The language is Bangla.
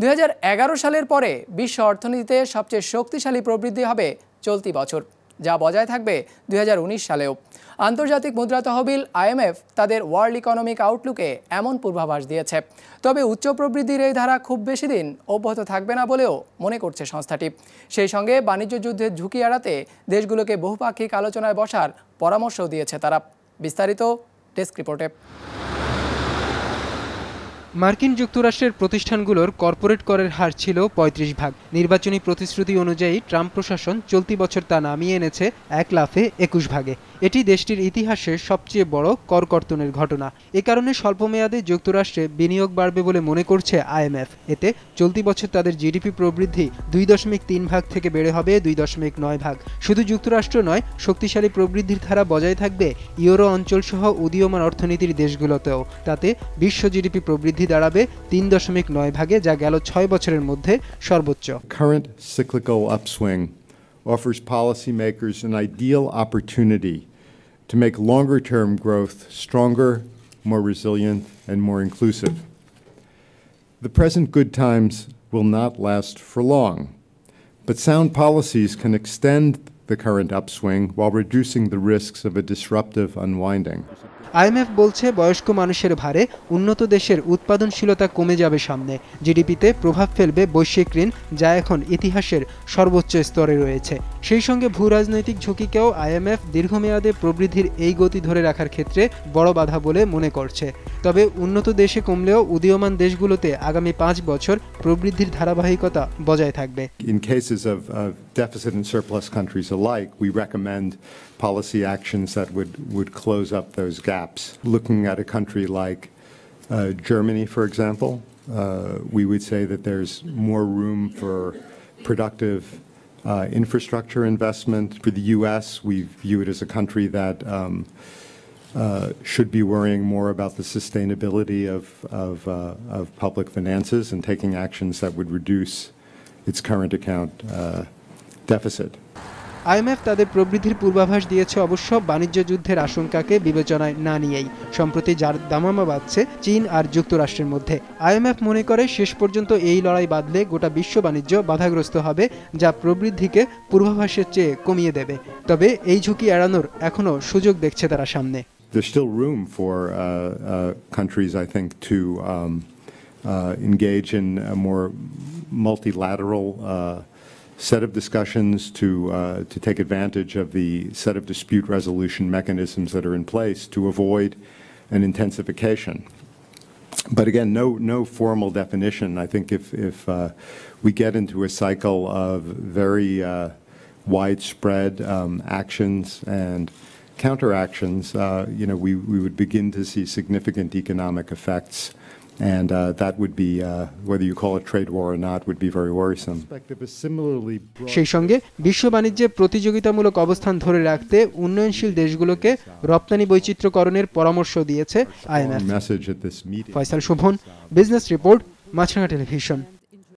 দুই সালের পরে বিশ্ব অর্থনীতিতে সবচেয়ে শক্তিশালী প্রবৃদ্ধি হবে চলতি বছর যা বজায় থাকবে দু সালেও আন্তর্জাতিক মুদ্রা তহবিল আইএমএফ তাদের ওয়ার্ল্ড ইকোনমিক আউটলুকে এমন পূর্বাভাস দিয়েছে তবে উচ্চ প্রবৃদ্ধির এই ধারা খুব বেশি দিন অব্যাহত থাকবে না বলেও মনে করছে সংস্থাটি সেই সঙ্গে বাণিজ্য যুদ্ধের ঝুঁকি এড়াতে দেশগুলোকে বহুপাক্ষিক আলোচনায় বসার পরামর্শও দিয়েছে তারা বিস্তারিত ডেস্ক রিপোর্টে মার্কিন যুক্তরাষ্ট্রের প্রতিষ্ঠানগুলোর কর্পোরেট করের হার ছিল ৩৫ ভাগ নির্বাচনী প্রতিশ্রুতি অনুযায়ী ট্রাম্প প্রশাসন চলতি বছর তা নামিয়ে এনেছে এক লাফে একুশ ভাগে এটি দেশটির ইতিহাসের সবচেয়ে বড় কর কর্তনের ঘটনা এ কারণে স্বল্পমেয়াদে যুক্তরাষ্ট্রে বিনিয়োগ বাড়বে বলে মনে করছে আইএমএফ এতে চলতি বছর তাদের জিডিপি প্রবৃদ্ধি দুই দশমিক তিন ভাগ থেকে বেড়ে হবে দুই দশমিক নয় ভাগ শুধু যুক্তরাষ্ট্র নয় শক্তিশালী প্রবৃদ্ধির ধারা বজায় থাকবে ইউরো অঞ্চলসহ উদীয়মান অর্থনীতির দেশগুলোতেও তাতে বিশ্ব জিডিপি প্রবৃদ্ধি বৃদ্ধি Current cyclical upswing offers policymakers an ideal opportunity to make longer-term growth stronger, more resilient, and more inclusive. The present good times will not last for long, but sound policies can extend the current upswing while reducing the risks of a disruptive unwinding. IMF বলছে বয়স্ক মানুষের ভারে উন্নত দেশের উৎপাদনশীলতা কমে যাবে সামনে জিডিপিতে প্রভাব ফেলবে বৈশ্বিক ঋণ যা এখন ইতিহাসের সর্বোচ্চ স্তরে রয়েছে সেই সঙ্গে ভূ রাজনৈতিক ঝুঁকিকেও আইএমএফ দীর্ঘমেয়াদে প্রবৃদ্ধির এই গতি ধরে রাখার ক্ষেত্রে বড় বাধা বলে মনে করছে তবে উন্নত দেশে কমলেও উদীয়মান দেশগুলোতে আগামী পাঁচ বছর প্রবৃদ্ধির ধারাবাহিকতা বজায় থাকবে In cases of, of deficit and surplus countries alike, we recommend policy actions that would, would close up those gaps. looking at a country like uh, Germany, for example, uh, we would say that there's more room for productive uh, infrastructure investment. For the U.S., we view it as a country that um, uh, should be worrying more about the sustainability of, of, uh, of, public finances and taking actions that would reduce its current account uh, deficit. IMF তাদের প্রবৃদ্ধির পূর্বাভাস দিয়েছে অবশ্য বাণিজ্য যুদ্ধের আশঙ্কাকে বিবেচনায় না নিয়েই সম্প্রতি যার দামামা বাঁধছে চীন আর যুক্তরাষ্ট্রের মধ্যে আইএমএফ মনে করে শেষ পর্যন্ত এই লড়াই বাঁধলে গোটা বিশ্ব বাণিজ্য বাধাগ্রস্ত হবে যা প্রবৃদ্ধিকে পূর্বাভাসের চেয়ে কমিয়ে দেবে তবে এই ঝুঁকি এড়ানোর এখনও সুযোগ দেখছে তারা সামনে uh, uh, um, uh, multilateral uh, set of discussions to, uh, to take advantage of the set of dispute resolution mechanisms that are in place to avoid an intensification. But again, no, no formal definition. I think if, if uh, we get into a cycle of very uh, widespread um, actions and counteractions, uh, you know, we, we would begin to see significant economic effects And uh, that would be, uh, whether you call it trade war or not, would be very worrisome. সেই সঙ্গে বিশ্ব বাণিজ্যে প্রতিযোগিতামূলক অবস্থান ধরে রাখতে উন্নয়নশীল দেশগুলোকে রপ্তানি বৈচিত্র্যকরণের পরামর্শ দিয়েছে IMF Faisal Shovon business report Maasranga television